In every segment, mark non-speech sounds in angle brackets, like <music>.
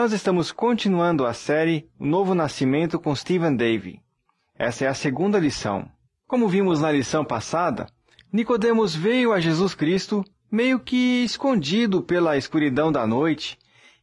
Nós estamos continuando a série O Novo Nascimento com Stephen Dave. Essa é a segunda lição. Como vimos na lição passada, Nicodemos veio a Jesus Cristo meio que escondido pela escuridão da noite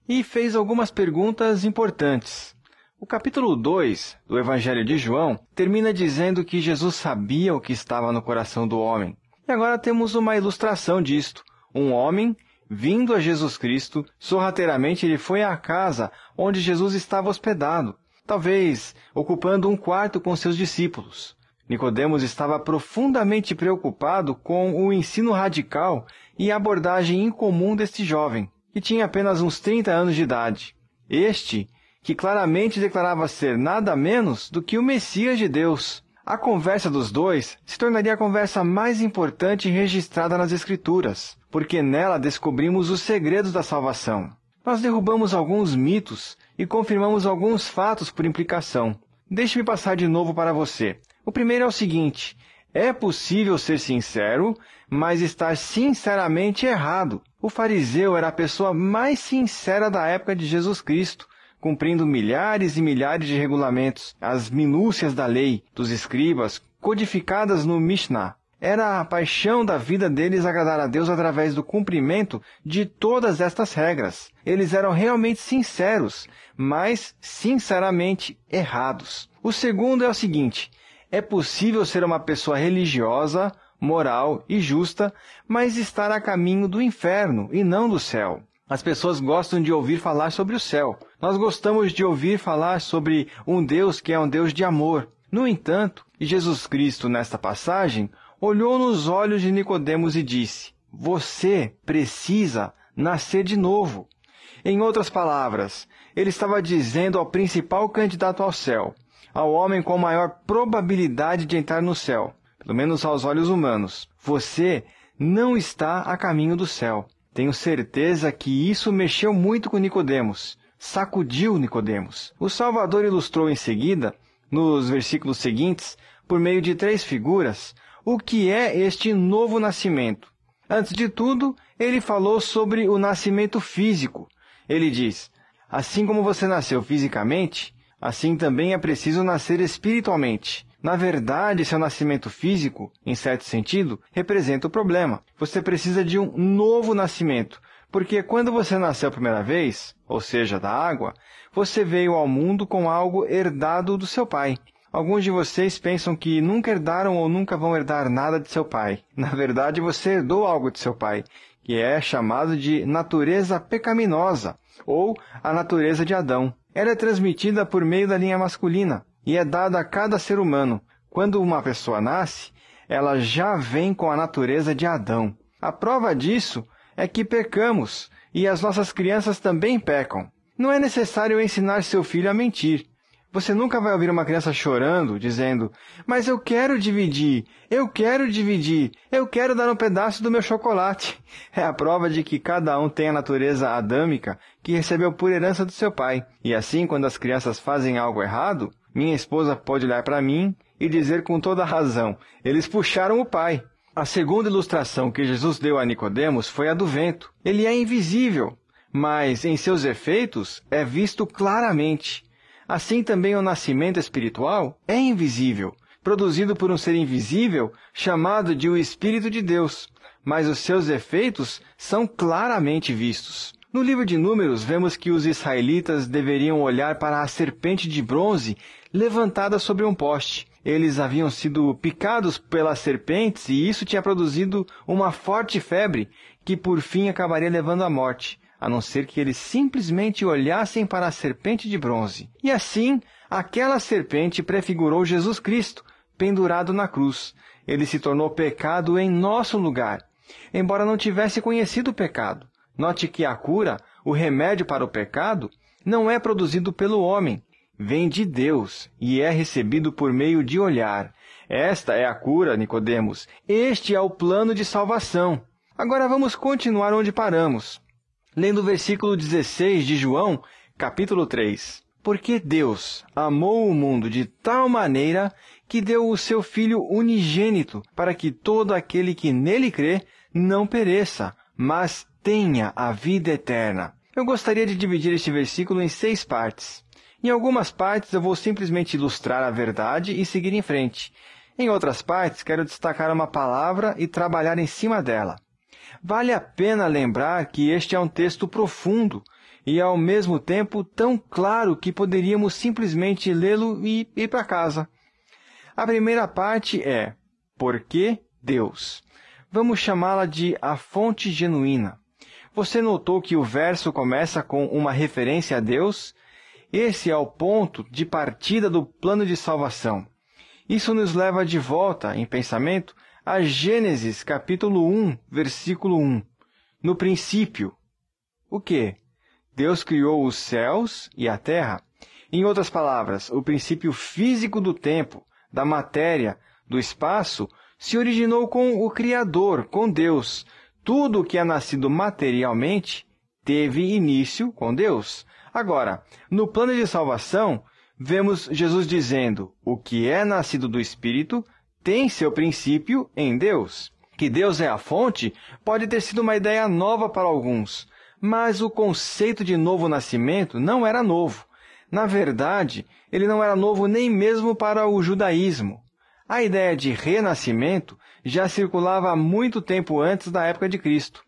e fez algumas perguntas importantes. O capítulo 2 do Evangelho de João termina dizendo que Jesus sabia o que estava no coração do homem. E agora temos uma ilustração disto. Um homem Vindo a Jesus Cristo, sorrateiramente ele foi à casa onde Jesus estava hospedado, talvez ocupando um quarto com seus discípulos. Nicodemos estava profundamente preocupado com o ensino radical e abordagem incomum deste jovem, que tinha apenas uns 30 anos de idade. Este, que claramente declarava ser nada menos do que o Messias de Deus, a conversa dos dois se tornaria a conversa mais importante registrada nas Escrituras, porque nela descobrimos os segredos da salvação. Nós derrubamos alguns mitos e confirmamos alguns fatos por implicação. Deixe-me passar de novo para você. O primeiro é o seguinte: é possível ser sincero, mas estar sinceramente errado. O fariseu era a pessoa mais sincera da época de Jesus Cristo, cumprindo milhares e milhares de regulamentos, as minúcias da lei dos escribas, codificadas no Mishnah. Era a paixão da vida deles agradar a Deus através do cumprimento de todas estas regras. Eles eram realmente sinceros, mas sinceramente errados. O segundo é o seguinte: é possível ser uma pessoa religiosa, moral e justa, mas estar a caminho do inferno e não do céu. As pessoas gostam de ouvir falar sobre o céu. Nós gostamos de ouvir falar sobre um Deus que é um Deus de amor. No entanto, Jesus Cristo, nesta passagem, olhou nos olhos de Nicodemos e disse: Você precisa nascer de novo. Em outras palavras, ele estava dizendo ao principal candidato ao céu, ao homem com maior probabilidade de entrar no céu, pelo menos aos olhos humanos: Você não está a caminho do céu. Tenho certeza que isso mexeu muito com Nicodemos, sacudiu Nicodemos. O Salvador ilustrou em seguida, nos versículos seguintes, por meio de três figuras, o que é este novo nascimento. Antes de tudo, ele falou sobre o nascimento físico. Ele diz: Assim como você nasceu fisicamente, assim também é preciso nascer espiritualmente. Na verdade, seu nascimento físico, em certo sentido, representa o problema. Você precisa de um novo nascimento, porque quando você nasceu a primeira vez, ou seja, da água, você veio ao mundo com algo herdado do seu pai. Alguns de vocês pensam que nunca herdaram ou nunca vão herdar nada de seu pai. <laughs> Na verdade, você herdou algo de seu pai, que é chamado de natureza pecaminosa, ou a natureza de Adão. Ela é transmitida por meio da linha masculina e é dada a cada ser humano. Quando uma pessoa nasce, ela já vem com a natureza de Adão. A prova disso é que pecamos e as nossas crianças também pecam. Não é necessário ensinar seu filho a mentir. Você nunca vai ouvir uma criança chorando, dizendo: Mas eu quero dividir, eu quero dividir, eu quero dar um pedaço do meu chocolate. <laughs> É a prova de que cada um tem a natureza adâmica que recebeu por herança do seu pai. E assim, quando as crianças fazem algo errado, minha esposa pode olhar para mim e dizer com toda razão: eles puxaram o pai. A segunda ilustração que Jesus deu a Nicodemos foi a do vento. Ele é invisível, mas em seus efeitos é visto claramente. Assim também o nascimento espiritual é invisível, produzido por um ser invisível chamado de o Espírito de Deus, mas os seus efeitos são claramente vistos. No livro de Números, vemos que os israelitas deveriam olhar para a serpente de bronze levantada sobre um poste. Eles haviam sido picados pelas serpentes e isso tinha produzido uma forte febre que por fim acabaria levando à morte, a não ser que eles simplesmente olhassem para a serpente de bronze. E assim, aquela serpente prefigurou Jesus Cristo, pendurado na cruz. Ele se tornou pecado em nosso lugar, embora não tivesse conhecido o pecado. Note que a cura, o remédio para o pecado, não é produzido pelo homem, vem de Deus e é recebido por meio de olhar. Esta é a cura, Nicodemos. Este é o plano de salvação. Agora vamos continuar onde paramos. Lendo o versículo 16 de João, capítulo 3. Porque Deus amou o mundo de tal maneira que deu o seu Filho unigênito, para que todo aquele que nele crê não pereça, mas tenha a vida eterna. Eu gostaria de dividir este versículo em seis partes. Em algumas partes eu vou simplesmente ilustrar a verdade e seguir em frente. Em outras partes, quero destacar uma palavra e trabalhar em cima dela. Vale a pena lembrar que este é um texto profundo e, ao mesmo tempo, tão claro que poderíamos simplesmente lê-lo e ir para casa. A primeira parte é Por que Deus? vamos chamá-la de a fonte genuína. Você notou que o verso começa com uma referência a Deus? Esse é o ponto de partida do plano de salvação. Isso nos leva de volta, em pensamento, a Gênesis capítulo 1, versículo 1. No princípio, o que? Deus criou os céus e a terra. Em outras palavras, o princípio físico do tempo, da matéria, do espaço, se originou com o Criador, com Deus. Tudo o que é nascido materialmente teve início com Deus. Agora, no plano de salvação, vemos Jesus dizendo: o que é nascido do Espírito tem seu princípio em Deus. Que Deus é a fonte pode ter sido uma ideia nova para alguns, mas o conceito de novo nascimento não era novo. Na verdade, ele não era novo nem mesmo para o judaísmo. A ideia de renascimento já circulava há muito tempo antes da época de Cristo.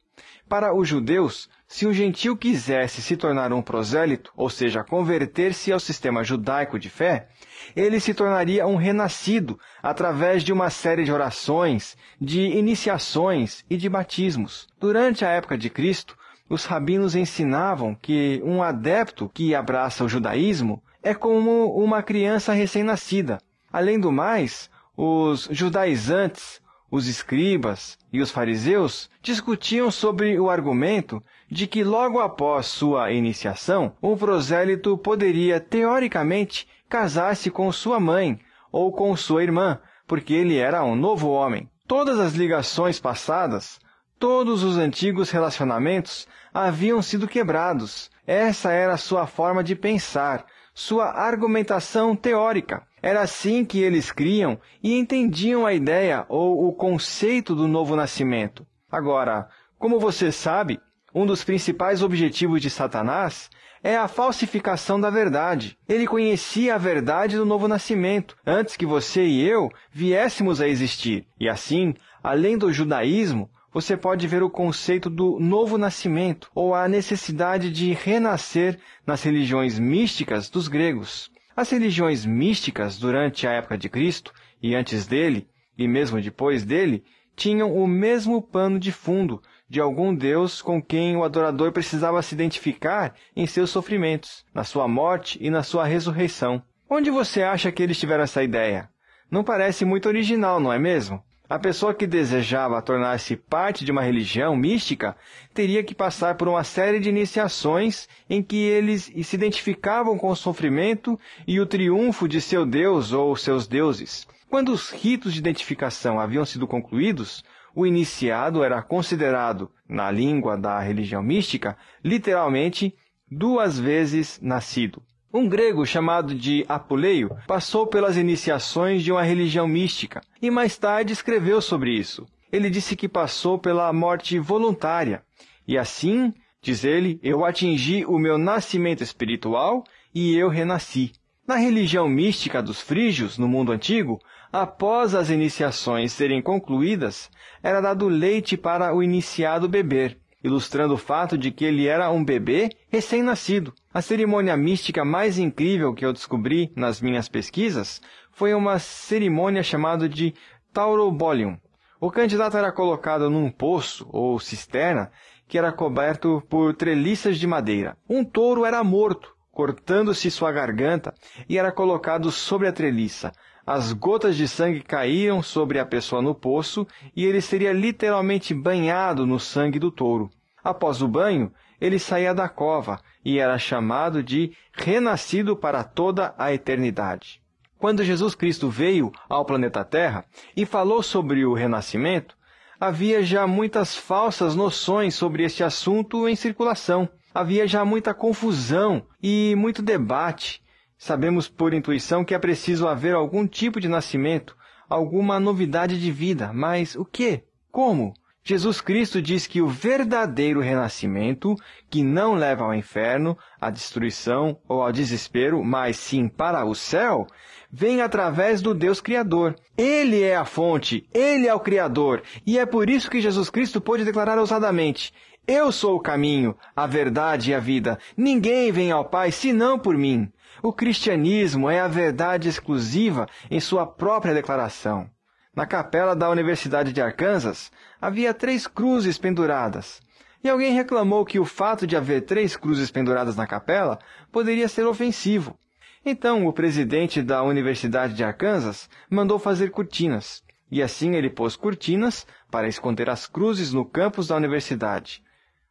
Para os judeus, se um gentil quisesse se tornar um prosélito, ou seja, converter-se ao sistema judaico de fé, ele se tornaria um renascido através de uma série de orações, de iniciações e de batismos. Durante a época de Cristo, os rabinos ensinavam que um adepto que abraça o judaísmo é como uma criança recém-nascida. Além do mais, os judaizantes, os escribas e os fariseus discutiam sobre o argumento de que logo após sua iniciação, um prosélito poderia teoricamente casar-se com sua mãe ou com sua irmã, porque ele era um novo homem. Todas as ligações passadas, todos os antigos relacionamentos haviam sido quebrados. Essa era sua forma de pensar, sua argumentação teórica. Era assim que eles criam e entendiam a ideia ou o conceito do novo nascimento. Agora, como você sabe, um dos principais objetivos de Satanás é a falsificação da verdade. Ele conhecia a verdade do novo nascimento antes que você e eu viéssemos a existir. E assim, além do judaísmo, você pode ver o conceito do novo nascimento ou a necessidade de renascer nas religiões místicas dos gregos. As religiões místicas durante a época de Cristo e antes dele, e mesmo depois dele, tinham o mesmo pano de fundo de algum Deus com quem o adorador precisava se identificar em seus sofrimentos, na sua morte e na sua ressurreição. Onde você acha que eles tiveram essa ideia? Não parece muito original, não é mesmo? A pessoa que desejava tornar-se parte de uma religião mística teria que passar por uma série de iniciações em que eles se identificavam com o sofrimento e o triunfo de seu Deus ou seus deuses. Quando os ritos de identificação haviam sido concluídos, o iniciado era considerado, na língua da religião mística, literalmente duas vezes nascido. Um grego chamado de Apuleio passou pelas iniciações de uma religião mística e mais tarde escreveu sobre isso. Ele disse que passou pela morte voluntária e assim, diz ele, eu atingi o meu nascimento espiritual e eu renasci. Na religião mística dos frígios, no mundo antigo, após as iniciações serem concluídas, era dado leite para o iniciado beber ilustrando o fato de que ele era um bebê recém-nascido. A cerimônia mística mais incrível que eu descobri nas minhas pesquisas foi uma cerimônia chamada de Taurobolium. O candidato era colocado num poço ou cisterna que era coberto por treliças de madeira. Um touro era morto, cortando-se sua garganta, e era colocado sobre a treliça as gotas de sangue caíam sobre a pessoa no poço e ele seria literalmente banhado no sangue do touro. Após o banho, ele saía da cova e era chamado de renascido para toda a eternidade. Quando Jesus Cristo veio ao planeta Terra e falou sobre o renascimento, havia já muitas falsas noções sobre este assunto em circulação. Havia já muita confusão e muito debate Sabemos por intuição que é preciso haver algum tipo de nascimento, alguma novidade de vida, mas o que? Como? Jesus Cristo diz que o verdadeiro renascimento, que não leva ao inferno, à destruição ou ao desespero, mas sim para o céu, vem através do Deus Criador. Ele é a fonte, ele é o Criador, e é por isso que Jesus Cristo pôde declarar ousadamente: Eu sou o caminho, a verdade e a vida. Ninguém vem ao Pai senão por mim. O cristianismo é a verdade exclusiva em sua própria declaração. Na capela da Universidade de Arkansas havia três cruzes penduradas. E alguém reclamou que o fato de haver três cruzes penduradas na capela poderia ser ofensivo. Então o presidente da Universidade de Arkansas mandou fazer cortinas, e assim ele pôs cortinas para esconder as cruzes no campus da universidade.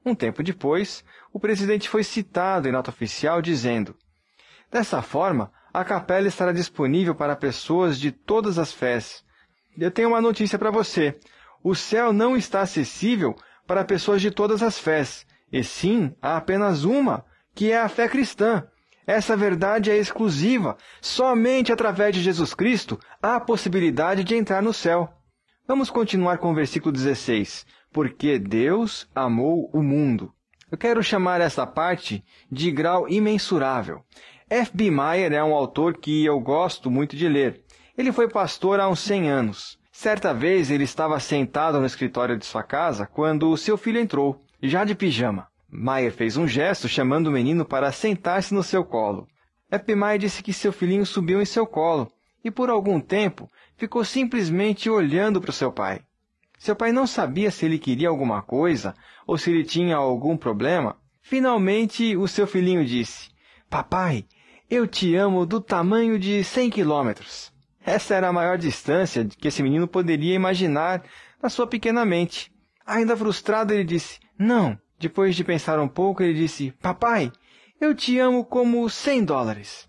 Um tempo depois, o presidente foi citado em nota oficial dizendo: Dessa forma, a capela estará disponível para pessoas de todas as fés. Eu tenho uma notícia para você. O céu não está acessível para pessoas de todas as fés, e sim há apenas uma, que é a fé cristã. Essa verdade é exclusiva. Somente através de Jesus Cristo há a possibilidade de entrar no céu. Vamos continuar com o versículo 16. Porque Deus amou o mundo. Eu quero chamar essa parte de grau imensurável. F.B. Meyer é um autor que eu gosto muito de ler. Ele foi pastor há uns 100 anos. Certa vez ele estava sentado no escritório de sua casa quando seu filho entrou, já de pijama. Meyer fez um gesto chamando o menino para sentar-se no seu colo. F.B. Meyer disse que seu filhinho subiu em seu colo e por algum tempo ficou simplesmente olhando para seu pai. Seu pai não sabia se ele queria alguma coisa ou se ele tinha algum problema. Finalmente, o seu filhinho disse: Papai, eu te amo do tamanho de 100 quilômetros. Essa era a maior distância que esse menino poderia imaginar na sua pequena mente. Ainda frustrado, ele disse: Não. Depois de pensar um pouco, ele disse: Papai, eu te amo como 100 dólares.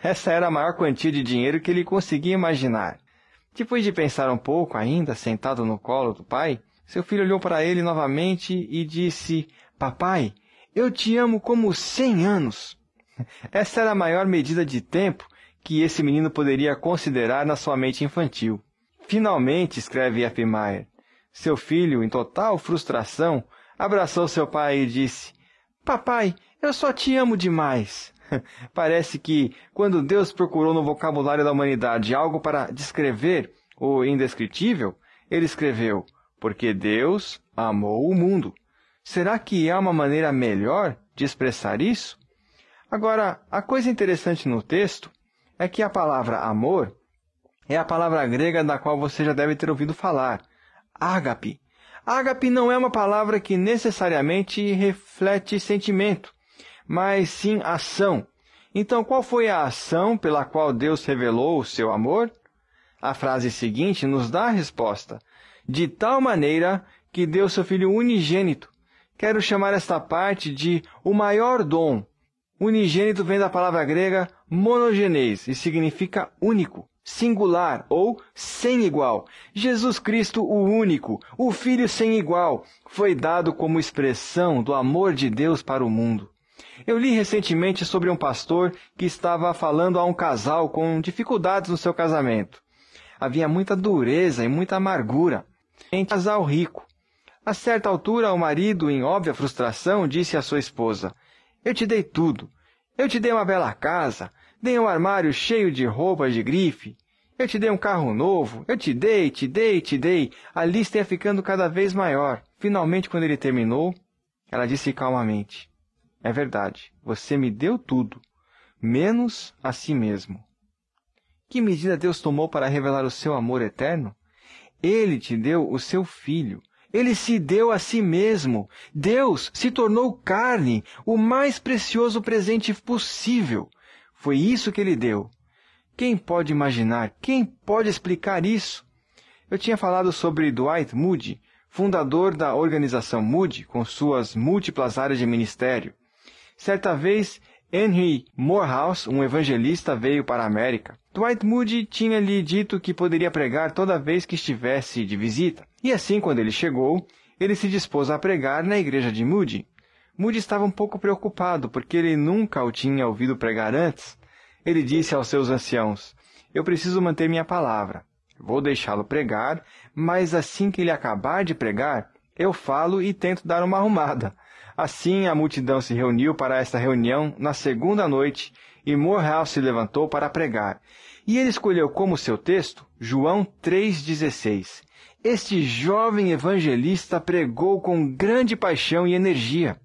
Essa era a maior quantia de dinheiro que ele conseguia imaginar. Depois de pensar um pouco, ainda sentado no colo do pai, seu filho olhou para ele novamente e disse: Papai, eu te amo como cem anos. <laughs> Essa era a maior medida de tempo que esse menino poderia considerar na sua mente infantil. Finalmente, escreve Effmeyer, seu filho, em total frustração, abraçou seu pai e disse: Papai, eu só te amo demais. <laughs> Parece que, quando Deus procurou no vocabulário da humanidade algo para descrever o indescritível, ele escreveu: Porque Deus amou o mundo. Será que há uma maneira melhor de expressar isso? Agora, a coisa interessante no texto é que a palavra amor é a palavra grega da qual você já deve ter ouvido falar, ágape. Ágape não é uma palavra que necessariamente reflete sentimento, mas sim ação. Então, qual foi a ação pela qual Deus revelou o seu amor? A frase seguinte nos dá a resposta. De tal maneira que deu seu filho unigênito. Quero chamar esta parte de o maior dom, Unigênito vem da palavra grega monogenês e significa único, singular ou sem igual. Jesus Cristo, o único, o Filho sem igual, foi dado como expressão do amor de Deus para o mundo. Eu li recentemente sobre um pastor que estava falando a um casal com dificuldades no seu casamento. Havia muita dureza e muita amargura em um casal rico. A certa altura, o marido, em óbvia frustração, disse à sua esposa: eu te dei tudo. Eu te dei uma bela casa, dei um armário cheio de roupas de grife, eu te dei um carro novo, eu te dei, te dei, te dei. A lista ia ficando cada vez maior. Finalmente, quando ele terminou, ela disse calmamente: É verdade, você me deu tudo, menos a si mesmo. Que medida Deus tomou para revelar o seu amor eterno? Ele te deu o seu filho, ele se deu a si mesmo. Deus se tornou carne, o mais precioso presente possível. Foi isso que ele deu. Quem pode imaginar? Quem pode explicar isso? Eu tinha falado sobre Dwight Moody, fundador da organização Moody, com suas múltiplas áreas de ministério. Certa vez, Henry Morehouse, um evangelista, veio para a América. Dwight Moody tinha lhe dito que poderia pregar toda vez que estivesse de visita, e assim, quando ele chegou, ele se dispôs a pregar na igreja de Moody. Moody estava um pouco preocupado, porque ele nunca o tinha ouvido pregar antes. Ele disse aos seus anciãos: Eu preciso manter minha palavra. Vou deixá-lo pregar, mas assim que ele acabar de pregar, eu falo e tento dar uma arrumada. Assim a multidão se reuniu para esta reunião na segunda noite e Morehouse se levantou para pregar. E ele escolheu como seu texto João 3,16. Este jovem evangelista pregou com grande paixão e energia.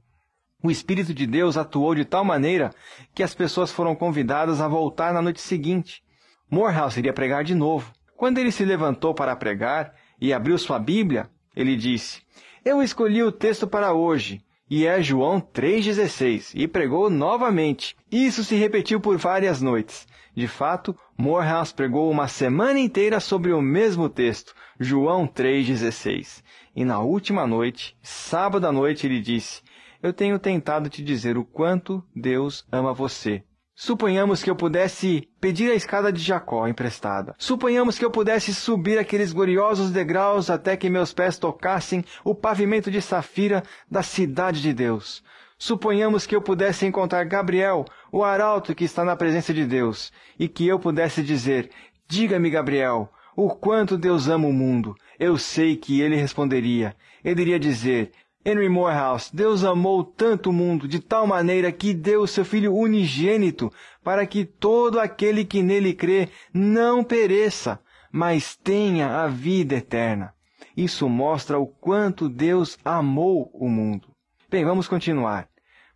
O Espírito de Deus atuou de tal maneira que as pessoas foram convidadas a voltar na noite seguinte. Morehouse iria pregar de novo. Quando ele se levantou para pregar e abriu sua Bíblia, ele disse: Eu escolhi o texto para hoje, e é João 3,16, e pregou novamente. Isso se repetiu por várias noites. De fato, Morehouse pregou uma semana inteira sobre o mesmo texto, João 3,16. E na última noite, sábado à noite, ele disse: Eu tenho tentado te dizer o quanto Deus ama você. Suponhamos que eu pudesse pedir a escada de Jacó emprestada. Suponhamos que eu pudesse subir aqueles gloriosos degraus até que meus pés tocassem o pavimento de safira da cidade de Deus. Suponhamos que eu pudesse encontrar Gabriel, o arauto que está na presença de Deus, e que eu pudesse dizer: Diga-me, Gabriel, o quanto Deus ama o mundo. Eu sei que ele responderia. Ele iria dizer: Henry Morehouse, Deus amou tanto o mundo, de tal maneira que deu seu Filho unigênito, para que todo aquele que nele crê não pereça, mas tenha a vida eterna. Isso mostra o quanto Deus amou o mundo. Bem, vamos continuar.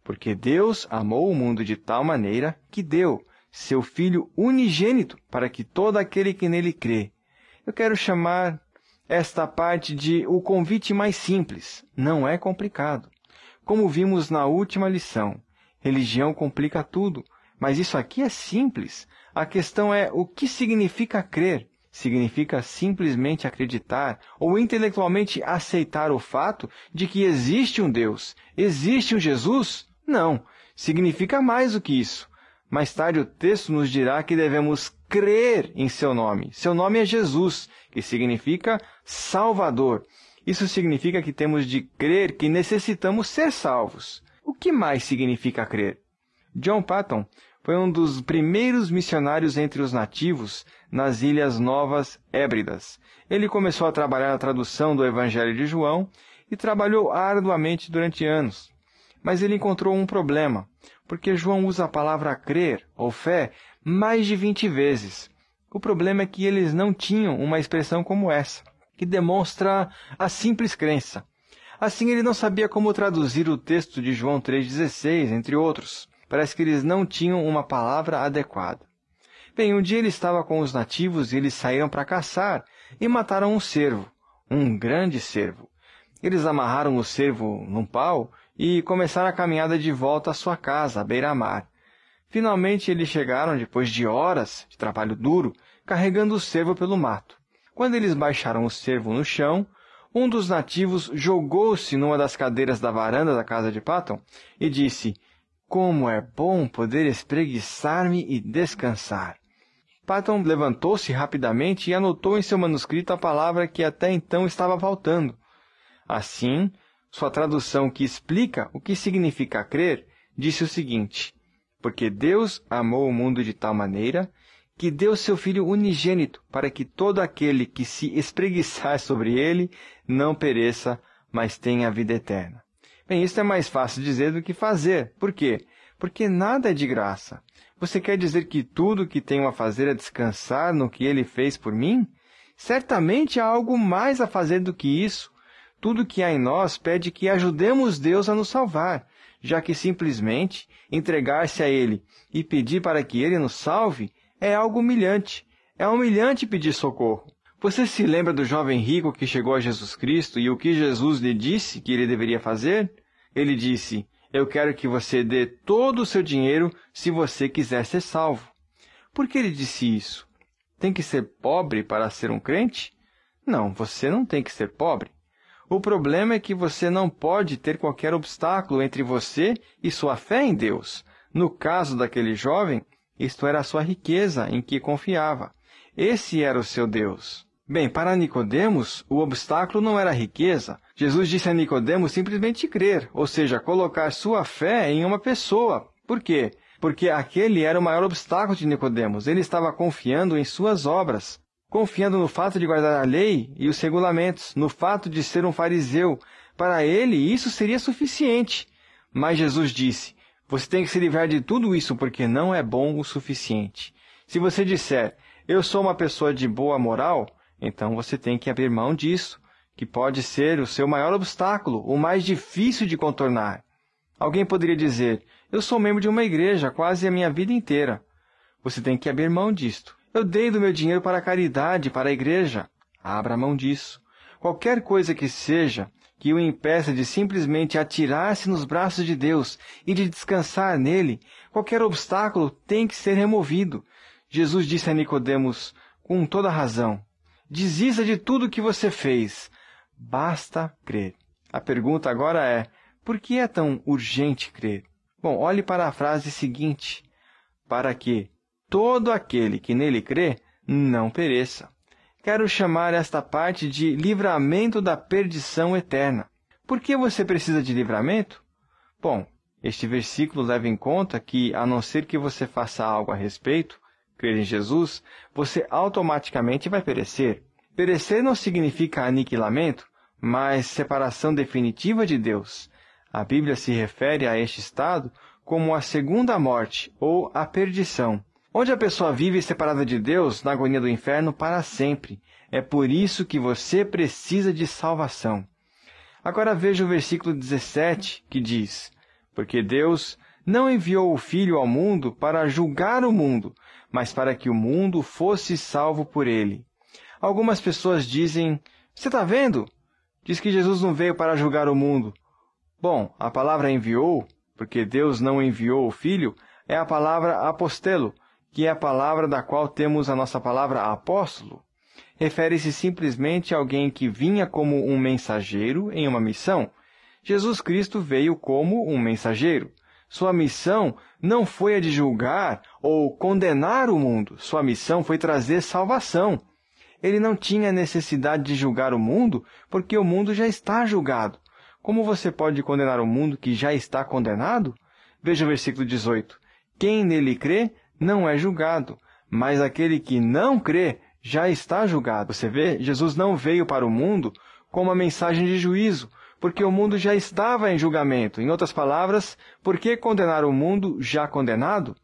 Porque Deus amou o mundo de tal maneira que deu seu Filho unigênito para que todo aquele que nele crê. Eu quero chamar esta parte de o convite mais simples, não é complicado. Como vimos na última lição, religião complica tudo, mas isso aqui é simples. A questão é o que significa crer? Significa simplesmente acreditar ou intelectualmente aceitar o fato de que existe um Deus, existe um Jesus? Não, significa mais do que isso. Mais tarde o texto nos dirá que devemos crer em seu nome. Seu nome é Jesus, que significa Salvador. Isso significa que temos de crer que necessitamos ser salvos. O que mais significa crer? John Patton foi um dos primeiros missionários entre os nativos nas Ilhas Novas Hébridas. Ele começou a trabalhar a tradução do Evangelho de João e trabalhou arduamente durante anos. Mas ele encontrou um problema, porque João usa a palavra crer ou fé mais de 20 vezes. O problema é que eles não tinham uma expressão como essa, que demonstra a simples crença. Assim, ele não sabia como traduzir o texto de João 3,16, entre outros. Parece que eles não tinham uma palavra adequada. Bem, um dia ele estava com os nativos e eles saíram para caçar e mataram um cervo, um grande cervo. Eles amarraram o cervo num pau e começaram a caminhada de volta à sua casa, à beira-mar. Finalmente eles chegaram depois de horas de trabalho duro, carregando o cervo pelo mato. Quando eles baixaram o cervo no chão, um dos nativos jogou-se numa das cadeiras da varanda da casa de Patton e disse: Como é bom poder espreguiçar-me e descansar. Patton levantou-se rapidamente e anotou em seu manuscrito a palavra que até então estava faltando. Assim, sua tradução que explica o que significa crer disse o seguinte: porque Deus amou o mundo de tal maneira que deu seu Filho unigênito, para que todo aquele que se espreguiçar sobre ele não pereça, mas tenha a vida eterna. Bem, isso é mais fácil dizer do que fazer. Por quê? Porque nada é de graça. Você quer dizer que tudo que tenho a fazer é descansar no que ele fez por mim? Certamente há algo mais a fazer do que isso. Tudo que há em nós pede que ajudemos Deus a nos salvar já que simplesmente entregar-se a Ele e pedir para que Ele nos salve é algo humilhante. É humilhante pedir socorro. Você se lembra do jovem rico que chegou a Jesus Cristo e o que Jesus lhe disse que ele deveria fazer? Ele disse: Eu quero que você dê todo o seu dinheiro se você quiser ser salvo. Por que ele disse isso? Tem que ser pobre para ser um crente? Não, você não tem que ser pobre. O problema é que você não pode ter qualquer obstáculo entre você e sua fé em Deus. No caso daquele jovem, isto era a sua riqueza em que confiava. Esse era o seu Deus. Bem, para Nicodemos, o obstáculo não era a riqueza. Jesus disse a Nicodemos simplesmente crer, ou seja, colocar sua fé em uma pessoa. Por quê? Porque aquele era o maior obstáculo de Nicodemos. Ele estava confiando em suas obras confiando no fato de guardar a lei e os regulamentos, no fato de ser um fariseu. Para ele, isso seria suficiente. Mas Jesus disse: Você tem que se livrar de tudo isso porque não é bom o suficiente. Se você disser, Eu sou uma pessoa de boa moral, então você tem que abrir mão disso, que pode ser o seu maior obstáculo, o mais difícil de contornar. Alguém poderia dizer: Eu sou membro de uma igreja quase a minha vida inteira. Você tem que abrir mão disto. Eu dei do meu dinheiro para a caridade, para a igreja. Abra mão disso. Qualquer coisa que seja que o impeça de simplesmente atirar-se nos braços de Deus e de descansar nele, qualquer obstáculo tem que ser removido. Jesus disse a Nicodemos com toda razão: Desista de tudo o que você fez. Basta crer. A pergunta agora é: por que é tão urgente crer? Bom, olhe para a frase seguinte: para que, todo aquele que nele crê não pereça. Quero chamar esta parte de livramento da perdição eterna. Por que você precisa de livramento? Bom, este versículo leva em conta que, a não ser que você faça algo a respeito, crer em Jesus, você automaticamente vai perecer. Perecer não significa aniquilamento, mas separação definitiva de Deus. A Bíblia se refere a este estado como a segunda morte ou a perdição. Onde a pessoa vive separada de Deus, na agonia do inferno para sempre. É por isso que você precisa de salvação. Agora veja o versículo 17 que diz: Porque Deus não enviou o Filho ao mundo para julgar o mundo, mas para que o mundo fosse salvo por ele. Algumas pessoas dizem: Você está vendo? Diz que Jesus não veio para julgar o mundo. Bom, a palavra enviou, porque Deus não enviou o Filho, é a palavra apostelo, que é a palavra da qual temos a nossa palavra apóstolo, refere-se simplesmente a alguém que vinha como um mensageiro em uma missão. Jesus Cristo veio como um mensageiro. Sua missão não foi a de julgar ou condenar o mundo. Sua missão foi trazer salvação. Ele não tinha necessidade de julgar o mundo, porque o mundo já está julgado. Como você pode condenar o mundo que já está condenado? Veja o versículo 18. Quem nele crê não é julgado, mas aquele que não crê já está julgado. Você vê, Jesus não veio para o mundo com uma mensagem de juízo, porque o mundo já estava em julgamento. Em outras palavras, por que condenar o mundo já condenado?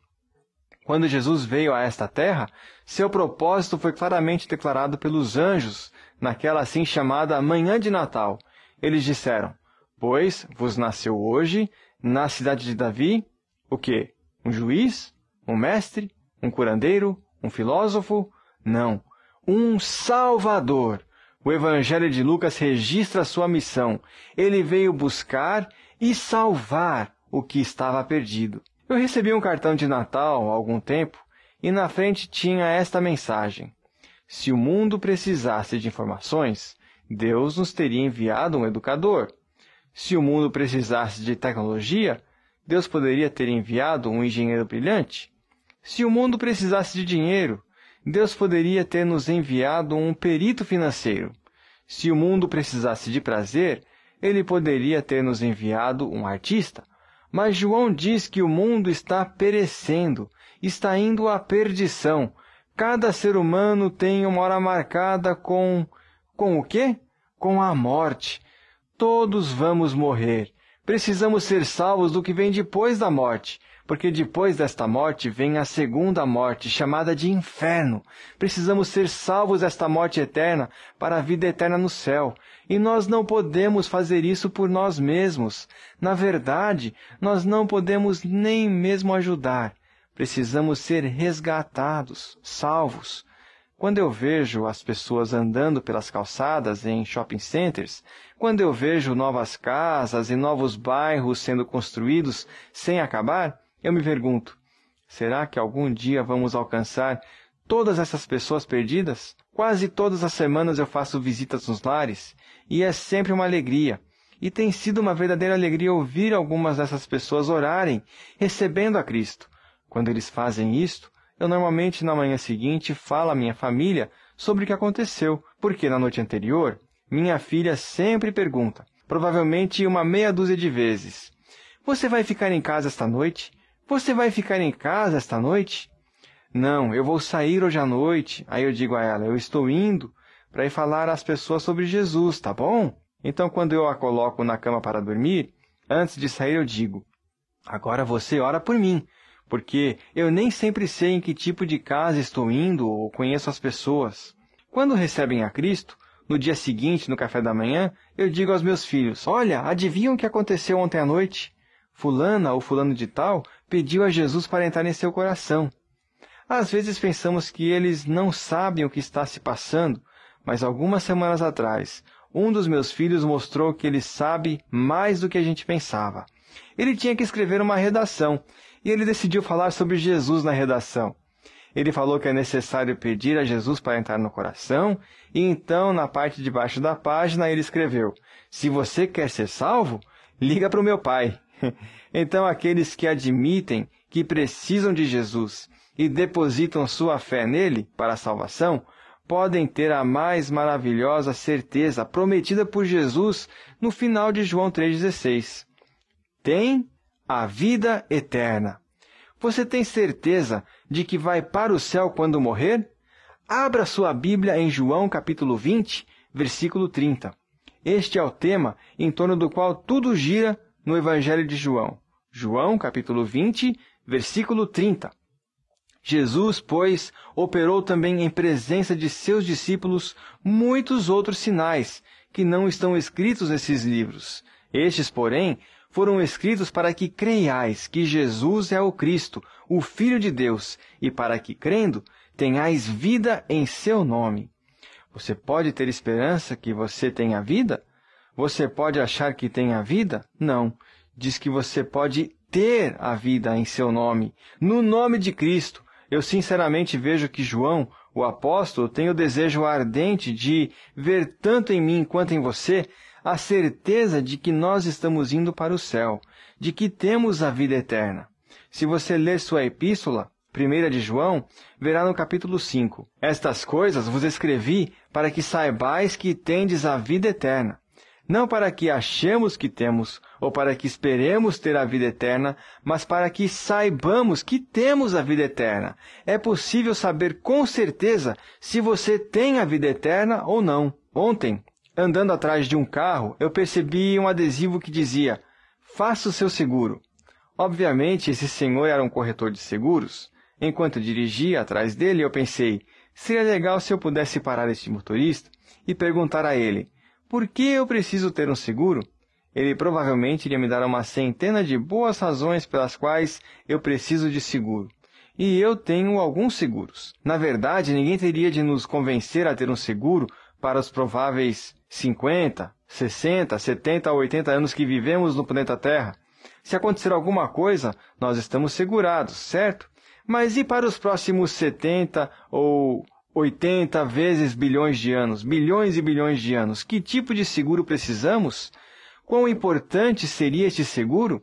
Quando Jesus veio a esta terra, seu propósito foi claramente declarado pelos anjos, naquela assim chamada manhã de Natal. Eles disseram: Pois vos nasceu hoje, na cidade de Davi, o que? Um juiz? um mestre, um curandeiro, um filósofo, não, um salvador. O Evangelho de Lucas registra sua missão. Ele veio buscar e salvar o que estava perdido. Eu recebi um cartão de Natal há algum tempo e na frente tinha esta mensagem: Se o mundo precisasse de informações, Deus nos teria enviado um educador. Se o mundo precisasse de tecnologia, Deus poderia ter enviado um engenheiro brilhante. Se o mundo precisasse de dinheiro, Deus poderia ter nos enviado um perito financeiro. Se o mundo precisasse de prazer, ele poderia ter nos enviado um artista. Mas João diz que o mundo está perecendo, está indo à perdição. Cada ser humano tem uma hora marcada com. com o quê? Com a morte. Todos vamos morrer. Precisamos ser salvos do que vem depois da morte porque depois desta morte vem a segunda morte, chamada de inferno. Precisamos ser salvos desta morte eterna para a vida eterna no céu. E nós não podemos fazer isso por nós mesmos. Na verdade, nós não podemos nem mesmo ajudar. Precisamos ser resgatados, salvos. Quando eu vejo as pessoas andando pelas calçadas em shopping centers, quando eu vejo novas casas e novos bairros sendo construídos sem acabar, eu me pergunto: será que algum dia vamos alcançar todas essas pessoas perdidas? Quase todas as semanas eu faço visitas nos lares e é sempre uma alegria. E tem sido uma verdadeira alegria ouvir algumas dessas pessoas orarem, recebendo a Cristo. Quando eles fazem isto, eu normalmente na manhã seguinte falo à minha família sobre o que aconteceu, porque na noite anterior, minha filha sempre pergunta, provavelmente uma meia dúzia de vezes: Você vai ficar em casa esta noite? Você vai ficar em casa esta noite? Não, eu vou sair hoje à noite. Aí eu digo a ela: Eu estou indo para ir falar às pessoas sobre Jesus, tá bom? Então, quando eu a coloco na cama para dormir, antes de sair eu digo: Agora você ora por mim, porque eu nem sempre sei em que tipo de casa estou indo ou conheço as pessoas. Quando recebem a Cristo, no dia seguinte, no café da manhã, eu digo aos meus filhos: Olha, adivinham o que aconteceu ontem à noite? Fulana ou Fulano de Tal pediu a Jesus para entrar em seu coração. Às vezes pensamos que eles não sabem o que está se passando, mas algumas semanas atrás, um dos meus filhos mostrou que ele sabe mais do que a gente pensava. Ele tinha que escrever uma redação e ele decidiu falar sobre Jesus na redação. Ele falou que é necessário pedir a Jesus para entrar no coração, e então, na parte de baixo da página, ele escreveu: Se você quer ser salvo, liga para o meu pai. <laughs> Então, aqueles que admitem que precisam de Jesus e depositam sua fé nele para a salvação, podem ter a mais maravilhosa certeza prometida por Jesus no final de João 3,16. Tem a vida eterna. Você tem certeza de que vai para o céu quando morrer? Abra sua Bíblia em João capítulo 20, versículo 30. Este é o tema em torno do qual tudo gira no Evangelho de João. João, capítulo 20, versículo 30. Jesus, pois, operou também em presença de seus discípulos muitos outros sinais que não estão escritos nesses livros. Estes, porém, foram escritos para que creiais que Jesus é o Cristo, o Filho de Deus, e para que, crendo, tenhais vida em seu nome. Você pode ter esperança que você tenha vida? Você pode achar que tem a vida? Não. Diz que você pode ter a vida em seu nome, no nome de Cristo. Eu sinceramente vejo que João, o apóstolo, tem o desejo ardente de ver tanto em mim quanto em você a certeza de que nós estamos indo para o céu, de que temos a vida eterna. Se você ler sua epístola, primeira de João, verá no capítulo 5: Estas coisas vos escrevi para que saibais que tendes a vida eterna não para que achemos que temos, ou para que esperemos ter a vida eterna, mas para que saibamos que temos a vida eterna. É possível saber com certeza se você tem a vida eterna ou não. Ontem, andando atrás de um carro, eu percebi um adesivo que dizia: Faça o seu seguro. Obviamente, esse senhor era um corretor de seguros. Enquanto dirigia atrás dele, eu pensei: seria legal se eu pudesse parar este motorista e perguntar a ele por que eu preciso ter um seguro? Ele provavelmente iria me dar uma centena de boas razões pelas quais eu preciso de seguro. E eu tenho alguns seguros. Na verdade, ninguém teria de nos convencer a ter um seguro para os prováveis 50, 60, 70 ou 80 anos que vivemos no planeta Terra. Se acontecer alguma coisa, nós estamos segurados, certo? Mas e para os próximos 70 ou 80 vezes bilhões de anos, bilhões e bilhões de anos. Que tipo de seguro precisamos? Quão importante seria este seguro?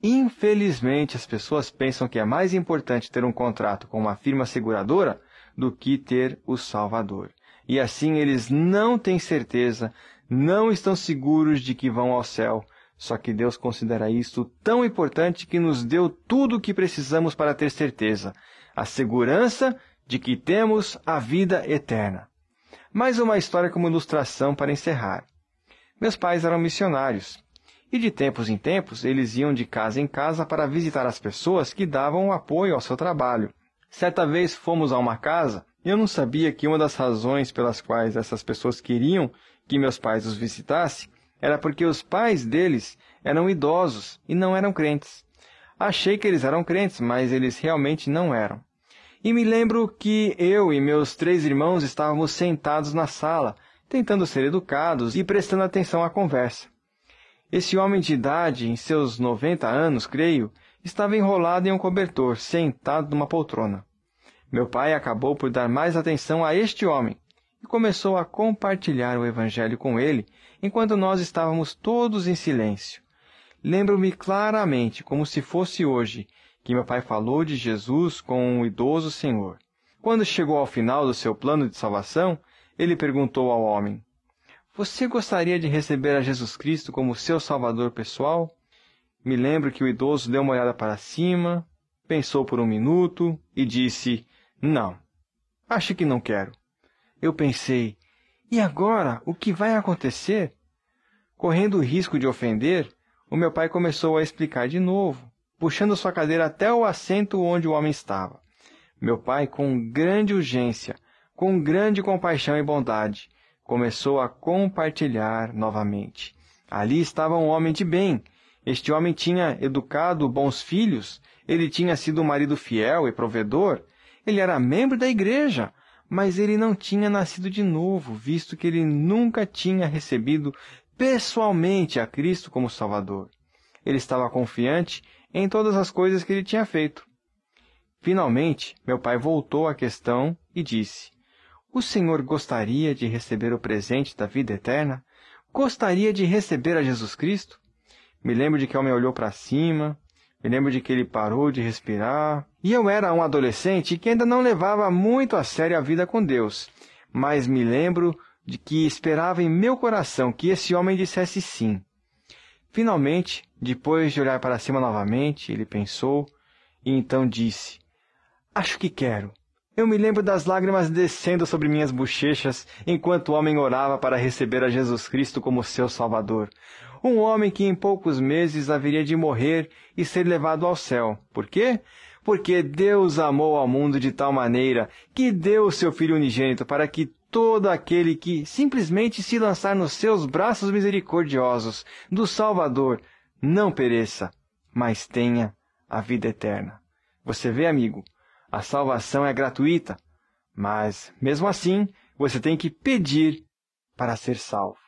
Infelizmente, as pessoas pensam que é mais importante ter um contrato com uma firma seguradora do que ter o salvador. E assim eles não têm certeza, não estão seguros de que vão ao céu. Só que Deus considera isto tão importante que nos deu tudo o que precisamos para ter certeza: a segurança de que temos a vida eterna. Mais uma história como ilustração para encerrar. Meus pais eram missionários, e de tempos em tempos eles iam de casa em casa para visitar as pessoas que davam apoio ao seu trabalho. Certa vez fomos a uma casa e eu não sabia que uma das razões pelas quais essas pessoas queriam que meus pais os visitassem era porque os pais deles eram idosos e não eram crentes. Achei que eles eram crentes, mas eles realmente não eram. E me lembro que eu e meus três irmãos estávamos sentados na sala, tentando ser educados e prestando atenção à conversa. Esse homem de idade, em seus noventa anos, creio, estava enrolado em um cobertor, sentado numa poltrona. Meu pai acabou por dar mais atenção a este homem e começou a compartilhar o Evangelho com ele, enquanto nós estávamos todos em silêncio. Lembro-me claramente, como se fosse hoje, que meu pai falou de Jesus com o idoso senhor. Quando chegou ao final do seu plano de salvação, ele perguntou ao homem: Você gostaria de receber a Jesus Cristo como seu salvador pessoal? Me lembro que o idoso deu uma olhada para cima, pensou por um minuto e disse: Não, acho que não quero. Eu pensei: E agora o que vai acontecer? Correndo o risco de ofender, o meu pai começou a explicar de novo puxando sua cadeira até o assento onde o homem estava. Meu pai, com grande urgência, com grande compaixão e bondade, começou a compartilhar novamente. Ali estava um homem de bem. Este homem tinha educado bons filhos, ele tinha sido um marido fiel e provedor, ele era membro da igreja, mas ele não tinha nascido de novo, visto que ele nunca tinha recebido pessoalmente a Cristo como Salvador. Ele estava confiante em todas as coisas que ele tinha feito. Finalmente, meu pai voltou à questão e disse: O senhor gostaria de receber o presente da vida eterna? Gostaria de receber a Jesus Cristo? Me lembro de que ele me olhou para cima, me lembro de que ele parou de respirar. E eu era um adolescente que ainda não levava muito a sério a vida com Deus, mas me lembro de que esperava em meu coração que esse homem dissesse sim. Finalmente, depois de olhar para cima novamente, ele pensou e então disse: Acho que quero. Eu me lembro das lágrimas descendo sobre minhas bochechas enquanto o homem orava para receber a Jesus Cristo como seu Salvador. Um homem que em poucos meses haveria de morrer e ser levado ao céu. Por quê? Porque Deus amou ao mundo de tal maneira que deu o seu Filho unigênito para que todo aquele que simplesmente se lançar nos seus braços misericordiosos do Salvador não pereça, mas tenha a vida eterna. Você vê, amigo, a salvação é gratuita, mas mesmo assim você tem que pedir para ser salvo.